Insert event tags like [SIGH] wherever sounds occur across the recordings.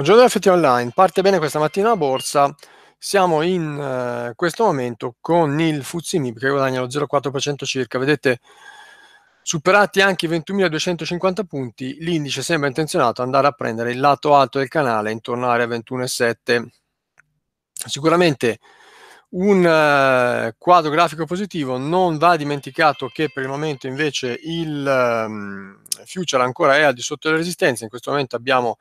Buongiorno FT Online, parte bene questa mattina la borsa, siamo in eh, questo momento con il Fuzzi che guadagna lo 0,4% circa, vedete superati anche i 21.250 punti, l'indice sembra intenzionato ad andare a prendere il lato alto del canale intorno all'area 21,7. Sicuramente un eh, quadro grafico positivo, non va dimenticato che per il momento invece il eh, future ancora è al di sotto della resistenza, in questo momento abbiamo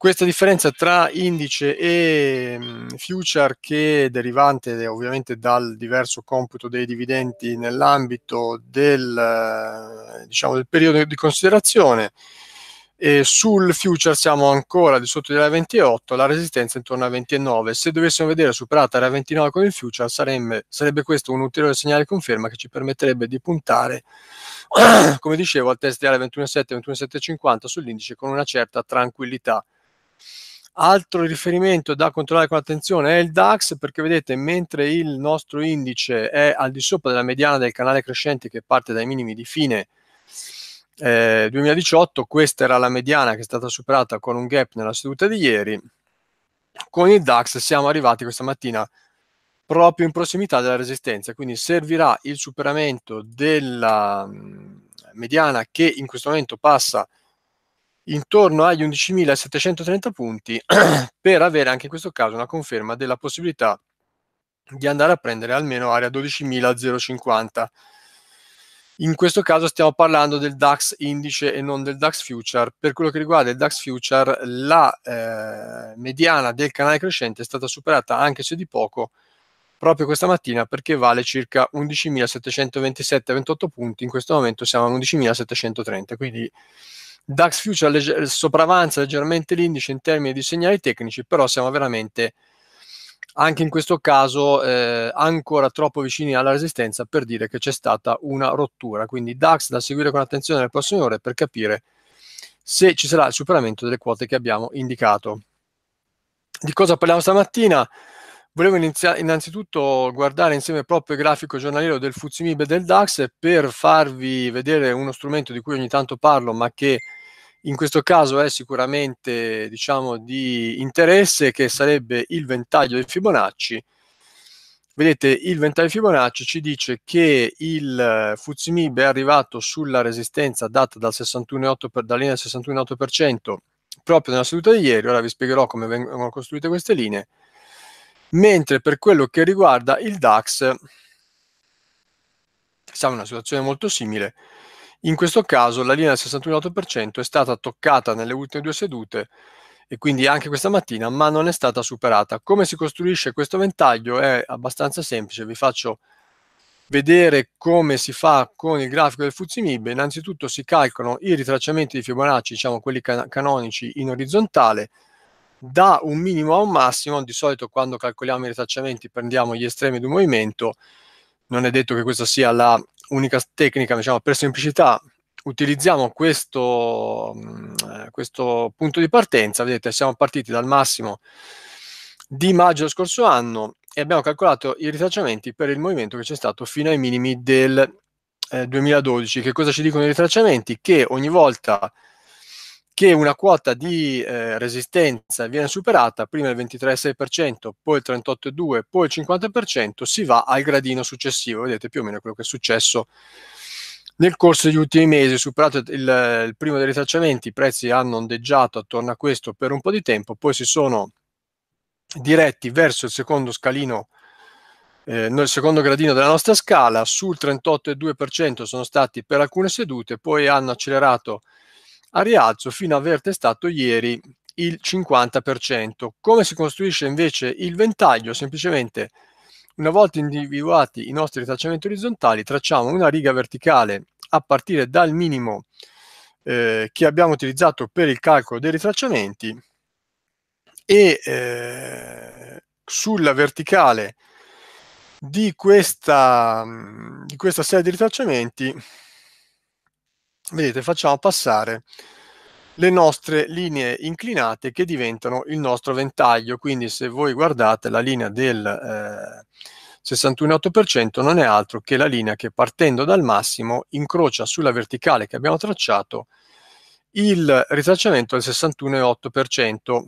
questa differenza tra indice e mm, future che è derivante eh, ovviamente dal diverso computo dei dividendi nell'ambito del, eh, diciamo, del periodo di considerazione, e sul future siamo ancora di sotto della 28, la resistenza è intorno a 29. Se dovessimo vedere superata area 29 con il future, sarembe, sarebbe questo un ulteriore segnale di conferma che ci permetterebbe di puntare, [CLEARS THROAT] come dicevo, al test di area 21.7-21.750 sull'indice con una certa tranquillità. Altro riferimento da controllare con attenzione è il DAX perché vedete mentre il nostro indice è al di sopra della mediana del canale crescente che parte dai minimi di fine eh, 2018, questa era la mediana che è stata superata con un gap nella seduta di ieri, con il DAX siamo arrivati questa mattina proprio in prossimità della resistenza, quindi servirà il superamento della mm, mediana che in questo momento passa intorno agli 11.730 punti [CLEARS THROAT] per avere anche in questo caso una conferma della possibilità di andare a prendere almeno area 12.050. In questo caso stiamo parlando del DAX indice e non del DAX future. Per quello che riguarda il DAX future, la eh, mediana del canale crescente è stata superata anche se di poco proprio questa mattina perché vale circa 11.727-28 punti. In questo momento siamo a 11.730, quindi DAX Future legge- sopravanza leggermente l'indice in termini di segnali tecnici, però siamo veramente anche in questo caso eh, ancora troppo vicini alla resistenza per dire che c'è stata una rottura. Quindi DAX da seguire con attenzione nelle prossime ore per capire se ci sarà il superamento delle quote che abbiamo indicato. Di cosa parliamo stamattina? Volevo inizia- innanzitutto guardare insieme proprio il grafico giornaliero del Fuzimib e del DAX per farvi vedere uno strumento di cui ogni tanto parlo, ma che in questo caso è sicuramente diciamo, di interesse che sarebbe il ventaglio di Fibonacci. Vedete, il ventaglio di Fibonacci ci dice che il eh, Fuzimib è arrivato sulla resistenza data dal 61,8 per, dalla linea del 61,8% proprio nella seduta di ieri, ora vi spiegherò come vengono costruite queste linee, mentre per quello che riguarda il DAX siamo in una situazione molto simile, in questo caso la linea del 61,8% è stata toccata nelle ultime due sedute e quindi anche questa mattina, ma non è stata superata. Come si costruisce questo ventaglio è abbastanza semplice, vi faccio vedere come si fa con il grafico del Fuzzy MIB. Innanzitutto si calcolano i ritracciamenti di Fibonacci, diciamo quelli can- canonici in orizzontale, da un minimo a un massimo, di solito quando calcoliamo i ritracciamenti prendiamo gli estremi di un movimento non è detto che questa sia la unica tecnica, diciamo, per semplicità utilizziamo questo, mm, eh, questo punto di partenza, vedete siamo partiti dal massimo di maggio dello scorso anno e abbiamo calcolato i ritracciamenti per il movimento che c'è stato fino ai minimi del eh, 2012. Che cosa ci dicono i ritracciamenti? Che ogni volta che una quota di eh, resistenza viene superata, prima il 23,6%, poi il 38,2%, poi il 50%, si va al gradino successivo. Vedete più o meno quello che è successo nel corso degli ultimi mesi. Superato il, il primo dei ritracciamenti, i prezzi hanno ondeggiato attorno a questo per un po' di tempo, poi si sono diretti verso il secondo scalino eh, nel secondo gradino della nostra scala, sul 38,2% sono stati per alcune sedute, poi hanno accelerato a rialzo fino a aver testato ieri il 50%. Come si costruisce invece il ventaglio? Semplicemente una volta individuati i nostri tracciamenti orizzontali, tracciamo una riga verticale a partire dal minimo eh, che abbiamo utilizzato per il calcolo dei ritracciamenti e eh, sulla verticale di questa, di questa serie di ritracciamenti vedete facciamo passare le nostre linee inclinate che diventano il nostro ventaglio, quindi se voi guardate la linea del eh, 61,8% non è altro che la linea che partendo dal massimo incrocia sulla verticale che abbiamo tracciato il ritracciamento del 61,8%.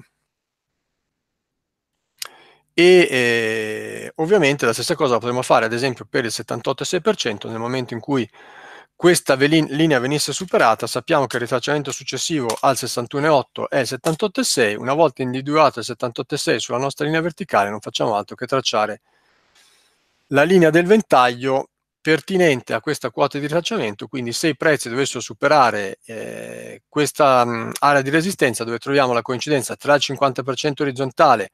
E eh, ovviamente la stessa cosa la potremmo fare ad esempio per il 78,6% nel momento in cui questa linea venisse superata, sappiamo che il ritracciamento successivo al 61.8 è il 78.6, una volta individuato il 78.6 sulla nostra linea verticale non facciamo altro che tracciare la linea del ventaglio pertinente a questa quota di ritracciamento, quindi se i prezzi dovessero superare eh, questa mh, area di resistenza dove troviamo la coincidenza tra il 50% orizzontale e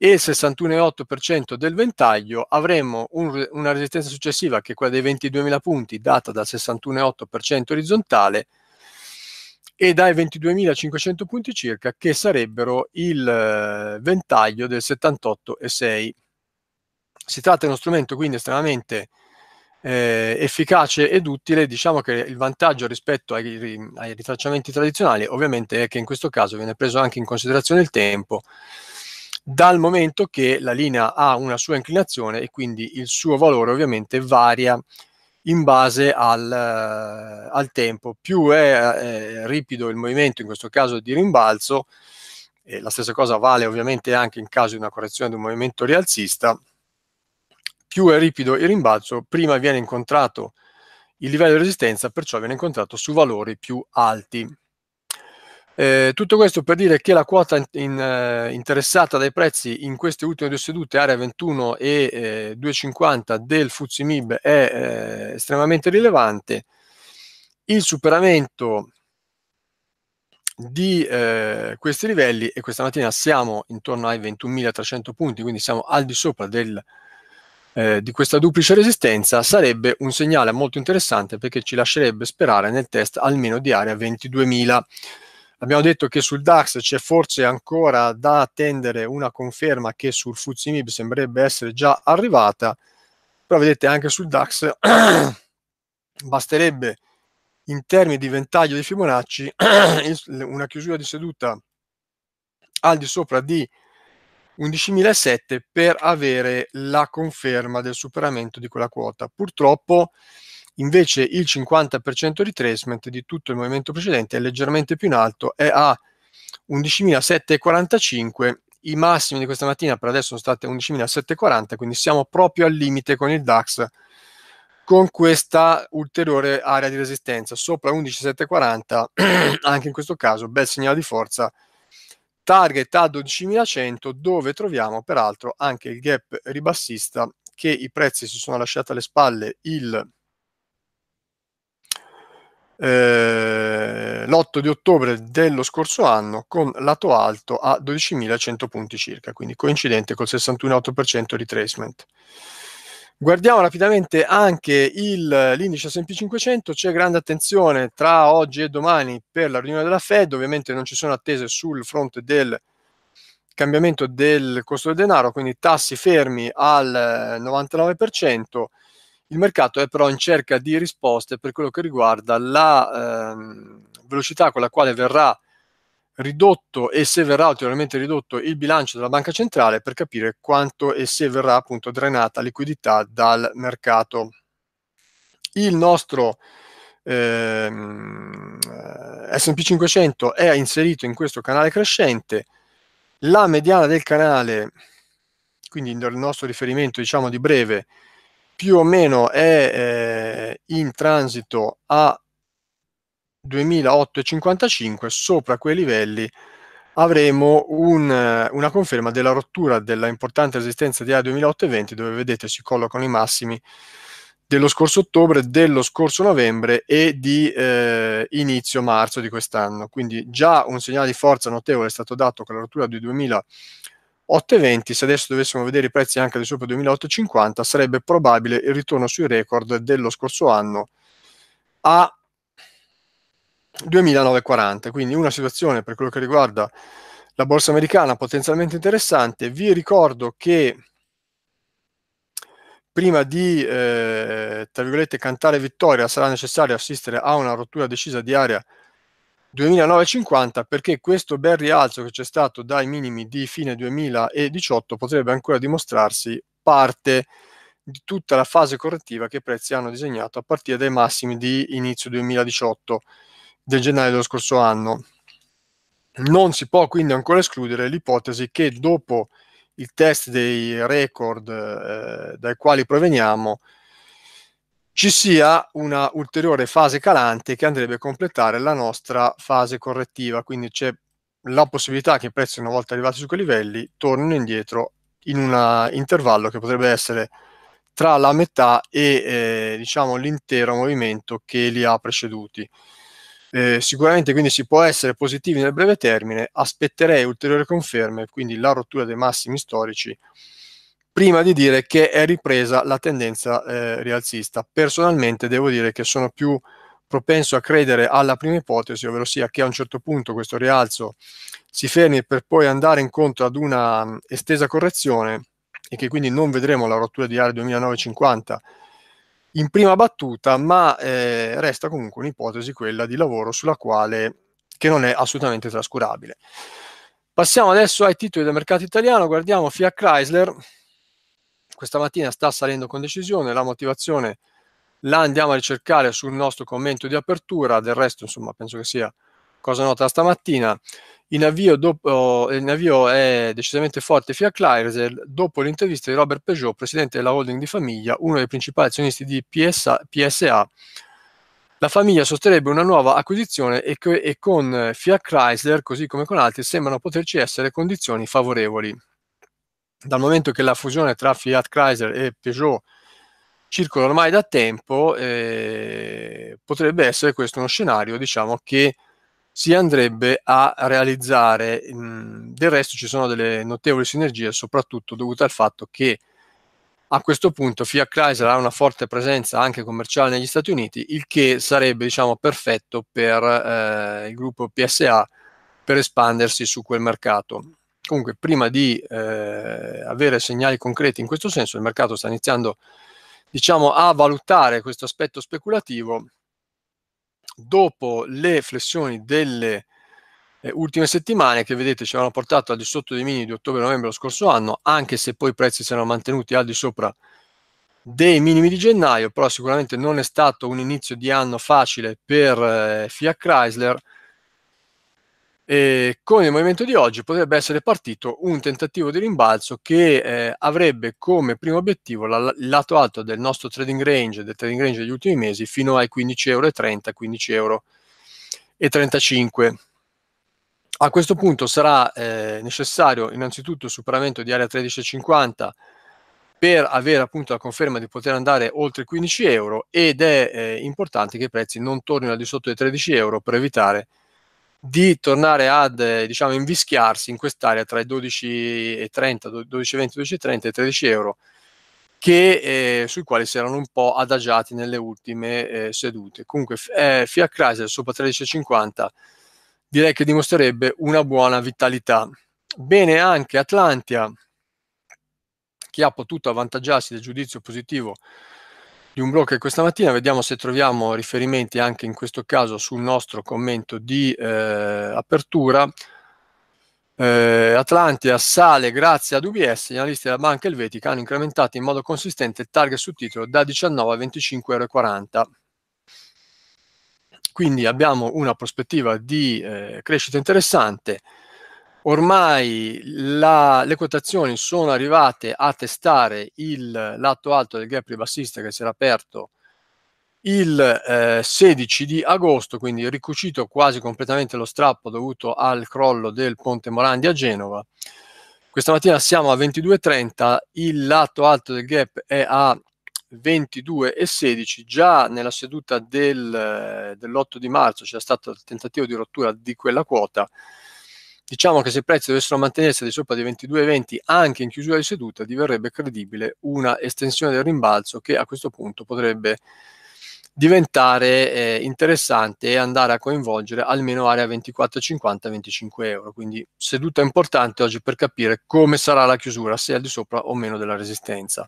e il 61,8% del ventaglio, avremo un, una resistenza successiva che è quella dei 22.000 punti, data dal 61,8% orizzontale, e dai 22.500 punti circa, che sarebbero il eh, ventaglio del 78,6%. Si tratta di uno strumento quindi estremamente eh, efficace ed utile. Diciamo che il vantaggio rispetto ai, ai ritracciamenti tradizionali ovviamente è che in questo caso viene preso anche in considerazione il tempo dal momento che la linea ha una sua inclinazione e quindi il suo valore ovviamente varia in base al, eh, al tempo. Più è eh, ripido il movimento, in questo caso di rimbalzo, e la stessa cosa vale ovviamente anche in caso di una correzione di un movimento rialzista, più è ripido il rimbalzo, prima viene incontrato il livello di resistenza, perciò viene incontrato su valori più alti. Eh, tutto questo per dire che la quota in, in, eh, interessata dai prezzi in queste ultime due sedute, area 21 e eh, 2,50 del Fuzimib è eh, estremamente rilevante. Il superamento di eh, questi livelli e questa mattina siamo intorno ai 21.300 punti, quindi siamo al di sopra del, eh, di questa duplice resistenza, sarebbe un segnale molto interessante perché ci lascerebbe sperare nel test almeno di area 22.000 Abbiamo detto che sul DAX c'è forse ancora da attendere una conferma che sul Fuzimib sembrerebbe essere già arrivata, però vedete anche sul DAX [CLEARS THROAT] basterebbe in termini di ventaglio di Fibonacci [CLEARS THROAT] una chiusura di seduta al di sopra di 11.007 per avere la conferma del superamento di quella quota. Purtroppo Invece il 50% retracement di tutto il movimento precedente è leggermente più in alto, è a 11.745. I massimi di questa mattina per adesso sono stati 11.740, quindi siamo proprio al limite con il DAX con questa ulteriore area di resistenza sopra 11.740, [CLEARS THROAT] anche in questo caso bel segnale di forza, target a 12.100 dove troviamo peraltro anche il gap ribassista che i prezzi si sono lasciati alle spalle il eh, l'8 di ottobre dello scorso anno con lato alto a 12.100 punti circa, quindi coincidente col 61,8% retracement. Guardiamo rapidamente anche il, l'indice S&P 500, c'è grande attenzione tra oggi e domani per la riunione della Fed, ovviamente non ci sono attese sul fronte del cambiamento del costo del denaro, quindi tassi fermi al 99%, eh, il mercato è però in cerca di risposte per quello che riguarda la ehm, velocità con la quale verrà ridotto e se verrà ulteriormente ridotto il bilancio della banca centrale per capire quanto e se verrà appunto drenata liquidità dal mercato. Il nostro ehm, eh, SP 500 è inserito in questo canale crescente, la mediana del canale, quindi il nostro riferimento diciamo di breve, più o meno è eh, in transito a 2008,55 sopra quei livelli avremo un, una conferma della rottura della importante resistenza di A 2008-20 dove vedete si collocano i massimi dello scorso ottobre, dello scorso novembre e di eh, inizio marzo di quest'anno. Quindi già un segnale di forza notevole è stato dato con la rottura di 2000 8,20, se adesso dovessimo vedere i prezzi anche di sopra 2850, sarebbe probabile il ritorno sui record dello scorso anno a 2940. Quindi una situazione per quello che riguarda la borsa americana potenzialmente interessante. Vi ricordo che prima di eh, cantare vittoria sarà necessario assistere a una rottura decisa di area 2950 perché questo bel rialzo che c'è stato dai minimi di fine 2018 potrebbe ancora dimostrarsi parte di tutta la fase correttiva che i prezzi hanno disegnato a partire dai massimi di inizio 2018 del gennaio dello scorso anno. Non si può quindi ancora escludere l'ipotesi che dopo il test dei record eh, dai quali proveniamo ci sia una ulteriore fase calante che andrebbe a completare la nostra fase correttiva, quindi c'è la possibilità che i prezzi una volta arrivati su quei livelli tornino indietro in un eh, intervallo che potrebbe essere tra la metà e eh, diciamo l'intero movimento che li ha preceduti. Eh, sicuramente quindi si può essere positivi nel breve termine, aspetterei ulteriori conferme, quindi la rottura dei massimi storici prima di dire che è ripresa la tendenza eh, rialzista. Personalmente devo dire che sono più propenso a credere alla prima ipotesi, ovvero sia che a un certo punto questo rialzo si fermi per poi andare incontro ad una mm, estesa correzione e che quindi non vedremo la rottura di area 2950 in prima battuta, ma eh, resta comunque un'ipotesi quella di lavoro sulla quale che non è assolutamente trascurabile. Passiamo adesso ai titoli del mercato italiano, guardiamo Fiat Chrysler questa mattina sta salendo con decisione, la motivazione la andiamo a ricercare sul nostro commento di apertura, del resto insomma penso che sia cosa nota stamattina. In avvio, dopo, in avvio è decisamente forte Fiat Chrysler dopo l'intervista di Robert Peugeot, presidente della holding di famiglia, uno dei principali azionisti di PSA, PSA la famiglia sosterebbe una nuova acquisizione e, co- e, con Fiat Chrysler, così come con altri, sembrano poterci essere condizioni favorevoli dal momento che la fusione tra Fiat Chrysler e Peugeot circola ormai da tempo, eh, potrebbe essere questo uno scenario diciamo, che si andrebbe a realizzare. Mm, del resto ci sono delle notevoli sinergie, soprattutto dovute al fatto che a questo punto Fiat Chrysler ha una forte presenza anche commerciale negli Stati Uniti, il che sarebbe diciamo, perfetto per eh, il gruppo PSA per espandersi su quel mercato. Comunque, prima di eh, avere segnali concreti in questo senso, il mercato sta iniziando diciamo, a valutare questo aspetto speculativo dopo le flessioni delle eh, ultime settimane che vedete ci avevano portato al di sotto dei minimi di ottobre-novembre lo scorso anno, anche se poi i prezzi si erano mantenuti al di sopra dei minimi di gennaio, però sicuramente non è stato un inizio di anno facile per eh, Fiat Chrysler, e con il movimento di oggi potrebbe essere partito un tentativo di rimbalzo che eh, avrebbe come primo obiettivo la, il lato alto del nostro trading range, del trading range degli ultimi mesi, fino ai 15,30 euro, 15,35 euro. A questo punto sarà eh, necessario innanzitutto il superamento di area 13,50 per avere appunto la conferma di poter andare oltre 15 euro ed è eh, importante che i prezzi non tornino al di sotto dei 13 euro per evitare di tornare ad eh, diciamo, invischiarsi in quest'area tra i 12 12,30, 12,20, 12,30 e 13 euro che, eh, sui quali si erano un po' adagiati nelle ultime eh, sedute. Comunque eh, Fiat Chrysler sopra 13,50 direi che dimostrerebbe una buona vitalità. Bene anche Atlantia che ha potuto avvantaggiarsi del giudizio positivo di un blog questa mattina, vediamo se troviamo riferimenti anche in questo caso sul nostro commento di eh, apertura. Eh, Atlantia sale grazie ad UBS, gli analisti della banca elvetica hanno incrementato in modo consistente il target sul titolo da 19 a 25,40 euro. Quindi abbiamo una prospettiva di eh, crescita interessante ormai la, le quotazioni sono arrivate a testare il lato alto del gap ribassista che si era aperto il eh, 16 di agosto, quindi ricucito quasi completamente lo strappo dovuto al crollo del ponte Morandi a Genova. Questa mattina siamo a 22.30, il lato alto del gap è a 22.16, già nella seduta del, dell'8 di marzo c'è stato il tentativo di rottura di quella quota Diciamo che se i prezzi dovessero mantenersi di sopra di 22,20 anche in chiusura di seduta, diverrebbe credibile una estensione del rimbalzo che a questo punto potrebbe diventare eh, interessante e andare a coinvolgere almeno area 24,50-25 euro. Quindi seduta importante oggi per capire come sarà la chiusura, se al di sopra o meno della resistenza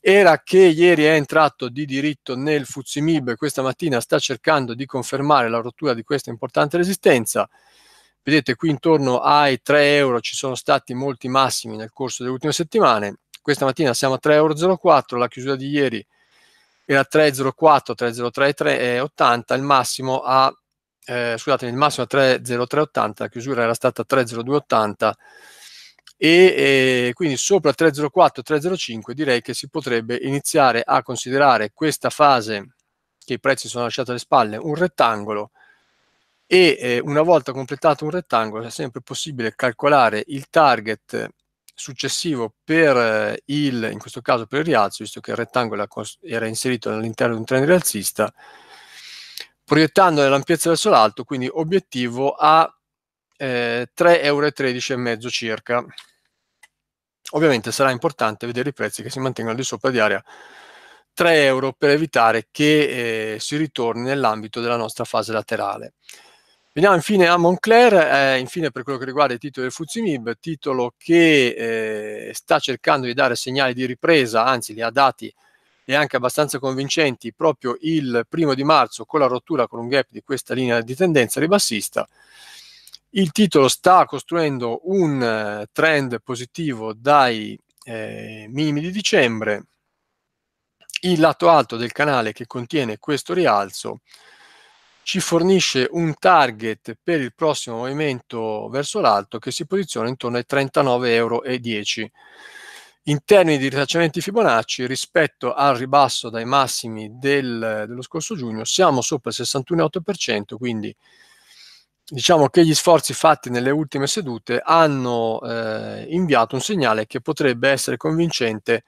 era che ieri è entrato di diritto nel Fuzimib, questa mattina sta cercando di confermare la rottura di questa importante resistenza. Vedete qui intorno ai 3 euro ci sono stati molti massimi nel corso delle ultime settimane. Questa mattina siamo a 3,04 euro, la chiusura di ieri era 3,04, 3,03,80, il massimo a eh, scusatemi, il massimo a 3,0380, la chiusura era stata 3,0280 e eh, quindi sopra 3,04, 3,05 direi che si potrebbe iniziare a considerare questa fase che i prezzi sono lasciati alle spalle un rettangolo e eh, una volta completato un rettangolo è sempre possibile calcolare il target successivo per eh, il, in questo caso per il rialzo, visto che il rettangolo era inserito all'interno di un trend rialzista, proiettando l'ampiezza verso l'alto, quindi obiettivo a eh, 3,13€ circa. Ovviamente sarà importante vedere i prezzi che si mantengono di sopra di area 3 euro per evitare che eh, si ritorni nell'ambito della nostra fase laterale. Veniamo infine a Moncler, eh, infine per quello che riguarda il titolo del Fuzimib, titolo che eh, sta cercando di dare segnali di ripresa, anzi li ha dati e anche abbastanza convincenti proprio il primo di marzo con la rottura con un gap di questa linea di tendenza ribassista. Il titolo sta costruendo un eh, trend positivo dai eh, minimi di dicembre. Il lato alto del canale che contiene questo rialzo ci fornisce un target per il prossimo movimento verso l'alto che si posiziona intorno ai 39,10 euro. In termini di ritracciamenti Fibonacci, rispetto al ribasso dai massimi del, dello scorso giugno, siamo sopra il 61,8%, quindi diciamo che gli sforzi fatti nelle ultime sedute hanno eh, inviato un segnale che potrebbe essere convincente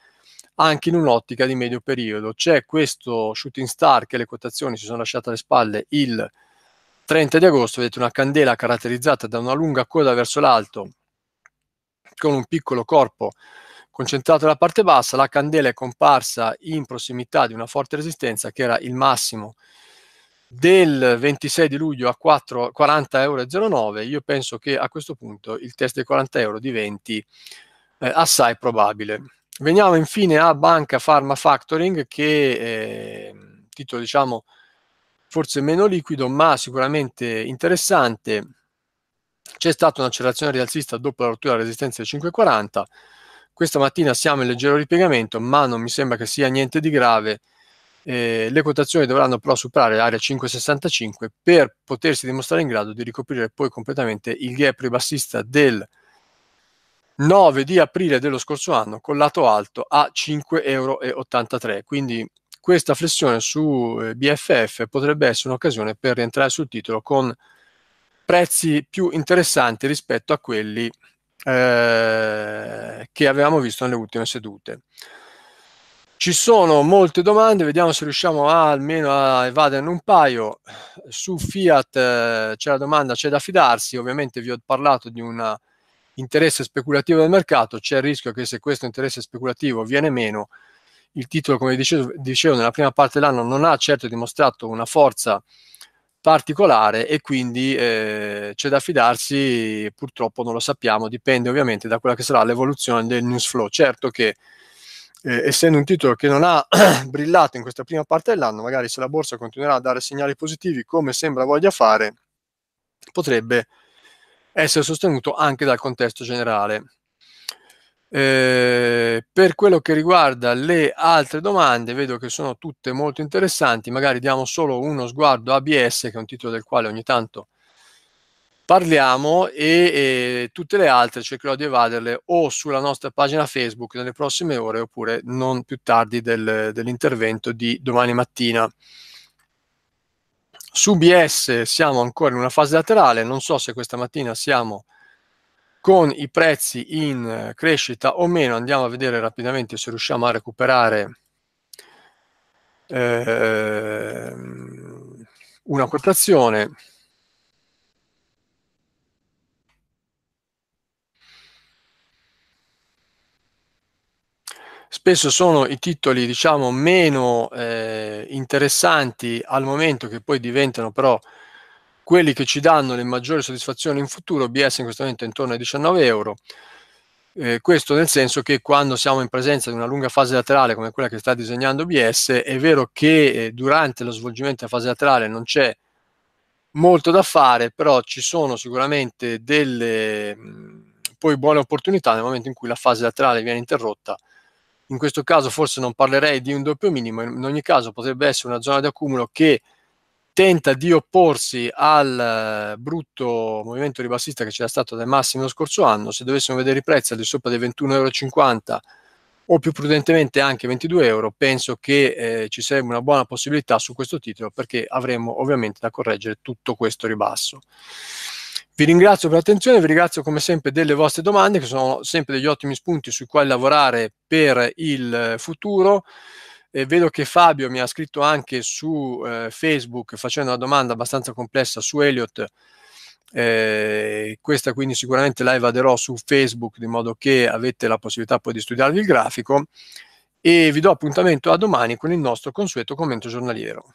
anche in un'ottica di medio periodo. C'è questo shooting star che le quotazioni si sono lasciate alle spalle il 30 di agosto, vedete una candela caratterizzata da una lunga coda verso l'alto con un piccolo corpo concentrato nella parte bassa, la candela è comparsa in prossimità di una forte resistenza che era il massimo del 26 di luglio a 40,09 euro. io penso che a questo punto il test dei 40 euro diventi eh, assai probabile. Veniamo infine a Banca Pharma Factoring, che è ehm, un titolo diciamo forse meno liquido, ma sicuramente interessante. C'è stata un'accelerazione rialzista dopo la rottura della resistenza del 540. Questa mattina siamo in leggero ripiegamento, ma non mi sembra che sia niente di grave. Eh, le quotazioni dovranno però superare l'area 565 per potersi dimostrare in grado di ricoprire poi completamente il gap ribassista del 9 di aprile dello scorso anno con lato alto a 5,83 euro. Quindi questa flessione su eh, BFF potrebbe essere un'occasione per rientrare sul titolo con prezzi più interessanti rispetto a quelli eh, che avevamo visto nelle ultime sedute. Ci sono molte domande, vediamo se riusciamo a, almeno a evaderne un paio. Su Fiat eh, c'è la domanda, c'è da fidarsi, ovviamente vi ho parlato di una interesse speculativo del mercato, c'è il rischio che se questo interesse speculativo viene meno, il titolo, come dicevo, dicevo nella prima parte dell'anno, non ha certo dimostrato una forza particolare e quindi eh, c'è da fidarsi, purtroppo non lo sappiamo, dipende ovviamente da quella che sarà l'evoluzione del news flow. Certo che eh, essendo un titolo che non ha [CLEARS THROAT] brillato in questa prima parte dell'anno, magari se la borsa continuerà a dare segnali positivi come sembra voglia fare, potrebbe essere sostenuto anche dal contesto generale. Eh, per quello che riguarda le altre domande, vedo che sono tutte molto interessanti, magari diamo solo uno sguardo a ABS, che è un titolo del quale ogni tanto parliamo, e, e tutte le altre cercherò di evaderle o sulla nostra pagina Facebook nelle prossime ore oppure non più tardi del, dell'intervento di domani mattina. Su BS siamo ancora in una fase laterale, non so se questa mattina siamo con i prezzi in eh, crescita o meno, andiamo a vedere rapidamente se riusciamo a recuperare eh, una quotazione. spesso sono i titoli diciamo meno eh, interessanti al momento che poi diventano però quelli che ci danno le maggiori soddisfazioni in futuro, BS in questo momento è intorno ai 19 euro, eh, questo nel senso che quando siamo in presenza di una lunga fase laterale come quella che sta disegnando BS, è vero che eh, durante lo svolgimento della fase laterale non c'è molto da fare, però ci sono sicuramente delle mh, mm, poi buone opportunità nel momento in cui la fase laterale viene interrotta in questo caso forse non parlerei di un doppio minimo, in ogni caso potrebbe essere una zona di accumulo che tenta di opporsi al eh, brutto movimento ribassista che c'era stato dai massimi lo scorso anno, se dovessimo vedere i prezzi al di sopra dei 21,50 euro o più prudentemente anche 22 euro, penso che eh, ci sarebbe una buona possibilità su questo titolo perché avremmo ovviamente da correggere tutto questo ribasso. Vi ringrazio per l'attenzione, vi ringrazio come sempre delle vostre domande, che sono sempre degli ottimi spunti sui quali lavorare per il eh, futuro. Eh, vedo che Fabio mi ha scritto anche su eh, Facebook facendo una domanda abbastanza complessa su Elliot. Eh, questa quindi sicuramente la evaderò su Facebook di modo che avete la possibilità poi di studiarvi il grafico e vi do appuntamento a domani con il nostro consueto commento giornaliero.